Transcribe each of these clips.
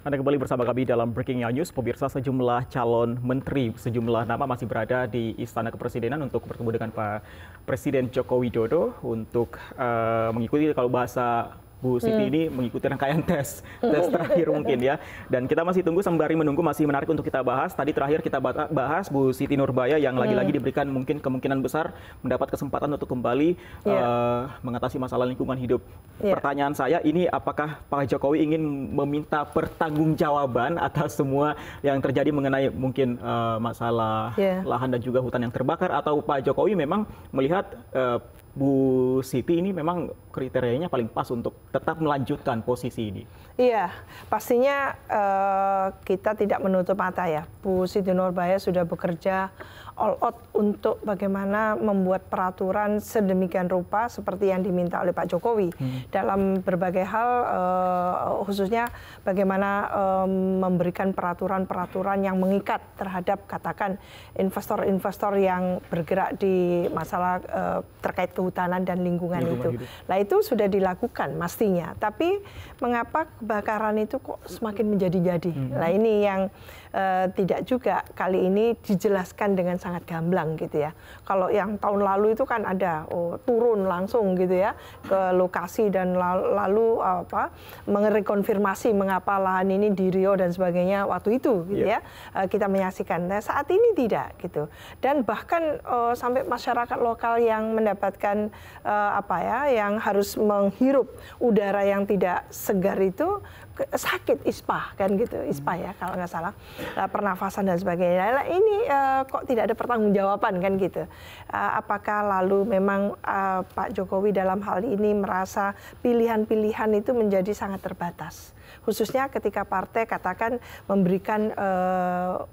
Anda kembali bersama kami dalam Breaking News. Pemirsa sejumlah calon menteri, sejumlah nama masih berada di Istana Kepresidenan untuk bertemu dengan Pak Presiden Joko Widodo untuk uh, mengikuti kalau bahasa Bu Siti hmm. ini mengikuti rangkaian tes hmm. tes terakhir mungkin ya. Dan kita masih tunggu sembari menunggu masih menarik untuk kita bahas. Tadi terakhir kita bahas Bu Siti Nurbaya yang lagi-lagi hmm. diberikan mungkin kemungkinan besar mendapat kesempatan untuk kembali yeah. Ya. uh, mengatasi masalah lingkungan hidup. Yeah. Pertanyaan saya ini apakah Pak Jokowi ingin meminta pertanggungjawaban atas semua yang terjadi mengenai mungkin uh, masalah yeah. lahan dan juga hutan yang terbakar atau Pak Jokowi memang melihat uh, Bu Siti ini memang kriterianya paling pas untuk tetap melanjutkan posisi ini? Iya, pastinya uh, kita tidak menutup mata ya. Bu Siti Nurbaya sudah bekerja all out untuk bagaimana membuat peraturan sedemikian rupa seperti yang diminta oleh Pak Jokowi hmm. dalam berbagai hal uh, khususnya bagaimana um, memberikan peraturan-peraturan yang mengikat terhadap katakan investor-investor yang bergerak di masalah uh, terkait kehutanan dan lingkungan, lingkungan itu. Hidup. Nah itu sudah dilakukan, Mas pastinya. Tapi mengapa kebakaran itu kok semakin menjadi-jadi? Hmm. Nah ini yang uh, tidak juga kali ini dijelaskan dengan sangat gamblang gitu ya. Kalau yang tahun lalu itu kan ada oh, turun langsung gitu ya ke lokasi dan lalu, apa merekonfirmasi mengapa lahan ini di Rio dan sebagainya waktu itu gitu yeah. ya uh, kita menyaksikan. Nah saat ini tidak gitu dan bahkan uh, sampai masyarakat lokal yang mendapatkan uh, apa ya yang harus menghirup udara yang tidak segar itu sakit ispa kan gitu ispa ya kalau nggak salah eh, pernafasan dan sebagainya nah, ini uh, kok tidak ada pertanggungjawaban kan gitu uh, apakah lalu memang uh, Pak Jokowi dalam hal ini merasa pilihan-pilihan itu menjadi sangat terbatas khususnya ketika partai katakan memberikan uh,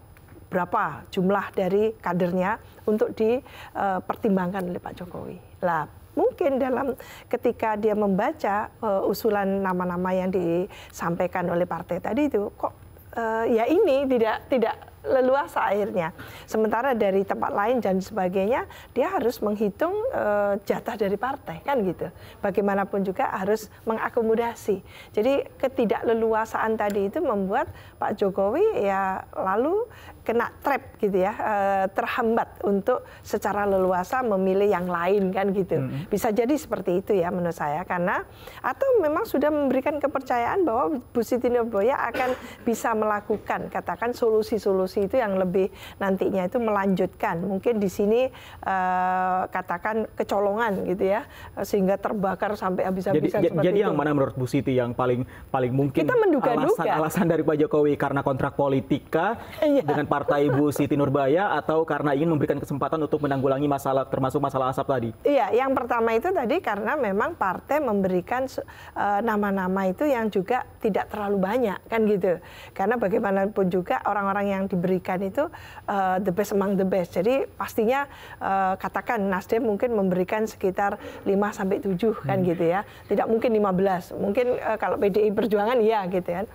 berapa jumlah dari kadernya untuk dipertimbangkan oleh Pak Jokowi lah mungkin dalam ketika dia membaca uh, usulan nama-nama yang disampaikan oleh partai tadi itu kok uh, ya ini tidak tidak leluasa airnya, Sementara dari tempat lain dan sebagainya, dia harus menghitung e, jatah dari partai kan gitu. Bagaimanapun juga harus mengakomodasi. Jadi ketidakleluasaan tadi itu membuat Pak Jokowi ya lalu kena trap gitu ya, e, terhambat untuk secara leluasa memilih yang lain kan gitu. Hmm. Bisa jadi seperti itu ya menurut saya karena atau memang sudah memberikan kepercayaan bahwa Bu Siti Nurboya akan bisa melakukan katakan solusi-solusi korupsi itu yang lebih nantinya itu melanjutkan. Mungkin di sini uh, katakan kecolongan gitu ya, eh, sehingga terbakar sampai habis-habisan. Jadi, jadi itu. yang mana menurut Bu Siti yang paling paling mungkin Kita alasan, alasan dari Pak Jokowi karena kontrak politika iya. dengan partai Bu Siti Nurbaya atau karena ingin memberikan kesempatan untuk menanggulangi masalah termasuk masalah asap tadi? Iya, yang pertama itu tadi karena memang partai memberikan eh, nama-nama uh, itu yang juga tidak terlalu banyak kan gitu. Karena bagaimanapun juga orang-orang yang diberi berikan itu uh, the best among the best. Jadi pastinya uh, katakan Nasdem mungkin memberikan sekitar 5 sampai 7 kan hmm. gitu ya. Tidak mungkin 15. Mungkin uh, kalau PDI Perjuangan iya gitu kan.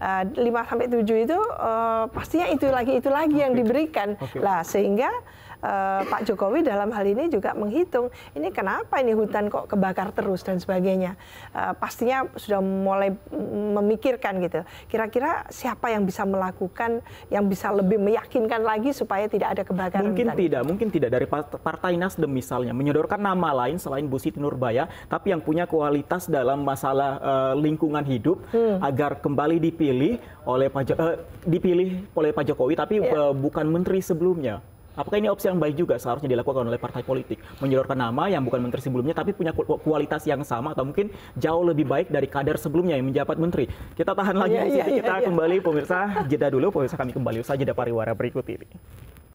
Uh, 5 sampai 7 itu uh, pastinya itu lagi itu lagi okay. yang diberikan. Okay. Lah sehingga uh, Pak Jokowi dalam hal ini juga menghitung ini kenapa ini hutan kok kebakar terus dan sebagainya. Uh, pastinya sudah mulai memikirkan gitu. Kira-kira siapa yang bisa melakukan yang bisa lebih meyakinkan lagi supaya tidak ada kebakaran mungkin hutan. tidak, mungkin tidak dari partai Nasdem misalnya menyodorkan nama lain selain Bu Siti Nurbaya tapi yang punya kualitas dalam masalah uh, lingkungan hidup hmm. agar kembali dipilih oleh Pak uh, dipilih oleh Pak Jokowi tapi yeah. Ya. bukan menteri sebelumnya. Apakah ini opsi yang baik juga seharusnya dilakukan oleh partai politik menyodorkan nama yang bukan menteri sebelumnya tapi punya kualitas yang sama atau mungkin jauh lebih baik dari kader sebelumnya yang menjabat menteri. Kita tahan lagi yeah, yeah, kita yeah, iya. kembali pemirsa jeda dulu pemirsa kami kembali usaha jeda pariwara berikut ini.